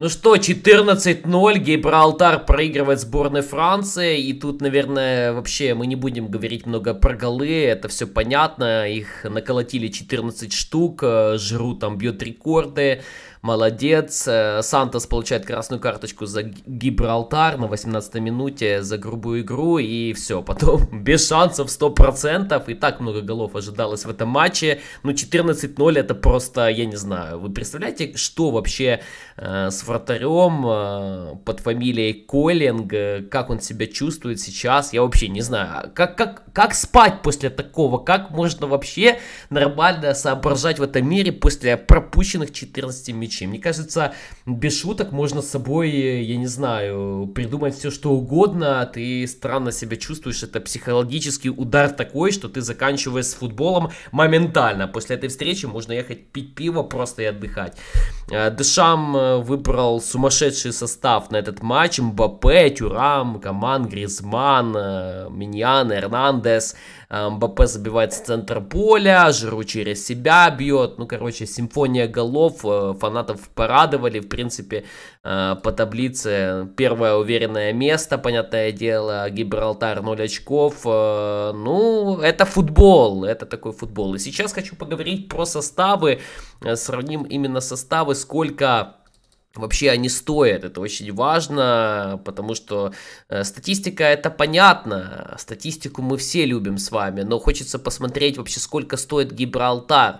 Ну что, 14-0, Гибралтар проигрывает сборной Франции, и тут, наверное, вообще мы не будем говорить много про голы, это все понятно, их наколотили 14 штук, э, Жру там бьет рекорды, молодец. Э, Сантос получает красную карточку за Гибралтар на 18 минуте за грубую игру, и все, потом без шансов 100%, и так много голов ожидалось в этом матче. Ну, 14-0 это просто, я не знаю, вы представляете, что вообще э, с вратарем э, под фамилией Коллинг, э, как он себя чувствует сейчас, я вообще не знаю. А как, как, как спать после такого? Как можно вообще нормально соображать в этом мире после пропущенных 14 мячей? случае. Мне кажется, без шуток можно с собой, я не знаю, придумать все что угодно, ты странно себя чувствуешь, это психологический удар такой, что ты заканчиваешь с футболом моментально. После этой встречи можно ехать пить пиво просто и отдыхать. Э, Дешам э, выбрал сумасшедший состав на этот матч. Мбаппе, Тюрам, Каман, Гризман, э, Миньян, Эрнандес. Мбаппе забивает с центра поля, Жиру через себя бьет. Ну, короче, симфония голов, фанат фанатов порадовали, в принципе, э, по таблице первое уверенное место, понятное дело, Гибралтар 0 очков, э, ну, это футбол, это такой футбол. И сейчас хочу поговорить про составы, э, сравним именно составы, сколько Вообще они стоят, это очень важно, потому что э, статистика это понятно, статистику мы все любим с вами, но хочется посмотреть вообще сколько стоит Гибралтар,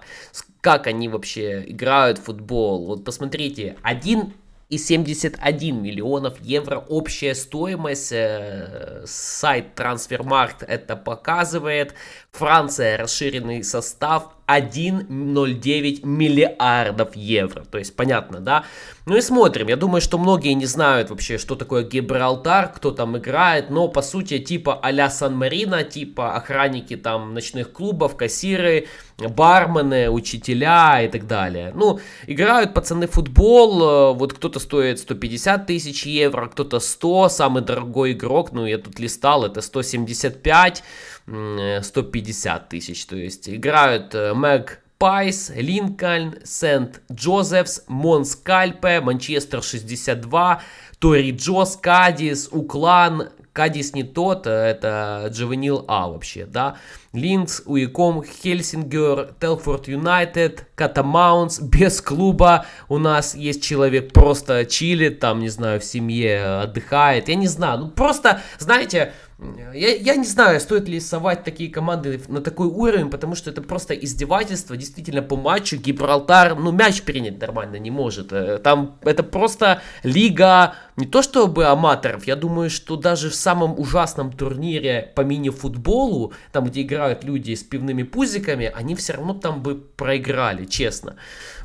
как они вообще играют в футбол. Вот посмотрите, один и 1,71 миллионов евро общая стоимость, э, сайт Transfermarkt это показывает, Франция расширенный состав, 1,09 миллиардов евро. То есть понятно, да? Ну и смотрим. Я думаю, что многие не знают вообще, что такое Гибралтар, кто там играет, но по сути типа а-ля Сан-Марина, типа охранники там ночных клубов, кассиры, бармены, учителя и так далее. Ну, играют пацаны футбол, э, вот кто-то стоит 150 тысяч евро, кто-то 100, самый дорогой игрок, ну я тут листал, это 175 150 э, тысяч. То есть играют э, Мэг Пайс, Линкольн, Сент-Джозефс, Монскальпе, Манчестер 62, Тори Джос, Кадис, Уклан, Кадис не тот, э, это Джованил А вообще, да. Линкс, Уиком, Хельсингер, Телфорд Юнайтед, Катамаунс, без клуба у нас есть человек, просто чилит, там, не знаю, в семье отдыхает, я не знаю, ну просто, знаете, Э, я, я не знаю, стоит ли совать такие команды на такой уровень, потому что это просто издевательство. Действительно, по матчу Гибралтар, ну, мяч принять нормально не может. Э, там это просто лига не то чтобы аматоров, я думаю, что даже в самом ужасном турнире по мини-футболу, там, где играют люди с пивными пузиками, они все равно там бы проиграли, честно.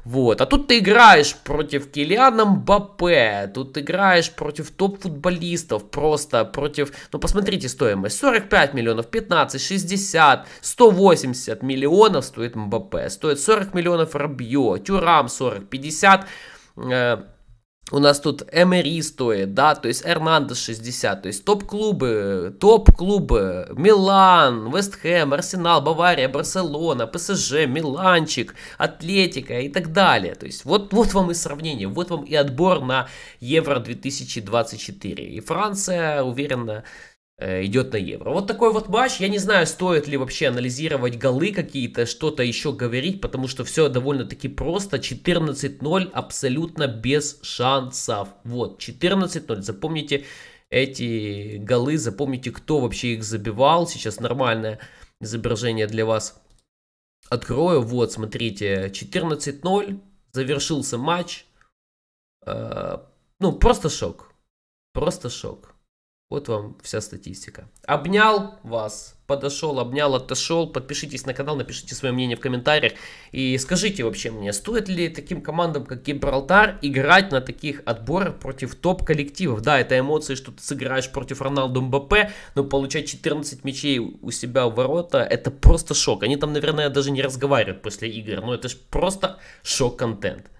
Вот. А тут ты играешь против Килиана Мбаппе, тут играешь против топ-футболистов, просто против... Ну, посмотрите стоимость. 45 миллионов, 15, 60, 180 миллионов стоит Мбаппе, стоит 40 миллионов Рабье, Тюрам 40, 50... Э, у нас тут МРИ стоит, да, то есть Эрнандес 60, то есть топ-клубы, топ-клубы, Милан, Вестхэм, Арсенал, Бавария, Барселона, ПСЖ, Миланчик, Атлетика и так далее. То есть вот, вот вам и сравнение, вот вам и отбор на Евро 2024. И Франция, уверенно, Э, идет на Евро. Вот такой вот матч. Я не знаю, стоит ли вообще анализировать голы какие-то, что-то еще говорить, потому что все довольно-таки просто. 14-0 абсолютно без шансов. Вот, 14-0. Запомните эти голы, запомните, кто вообще их забивал. Сейчас нормальное изображение для вас открою. Вот, смотрите, 14-0. Завершился матч. Э, ну, просто шок. Просто шок. Вот вам вся статистика. Обнял вас, подошел, обнял, отошел. Подпишитесь на канал, напишите свое мнение в комментариях. И скажите вообще мне, стоит ли таким командам, как Гибралтар, играть на таких отборах против топ-коллективов? Да, это эмоции, что ты сыграешь против Роналду МБП, но получать 14 мячей у себя в ворота, это просто шок. Они там, наверное, даже не разговаривают после игр, но это же просто шок-контент.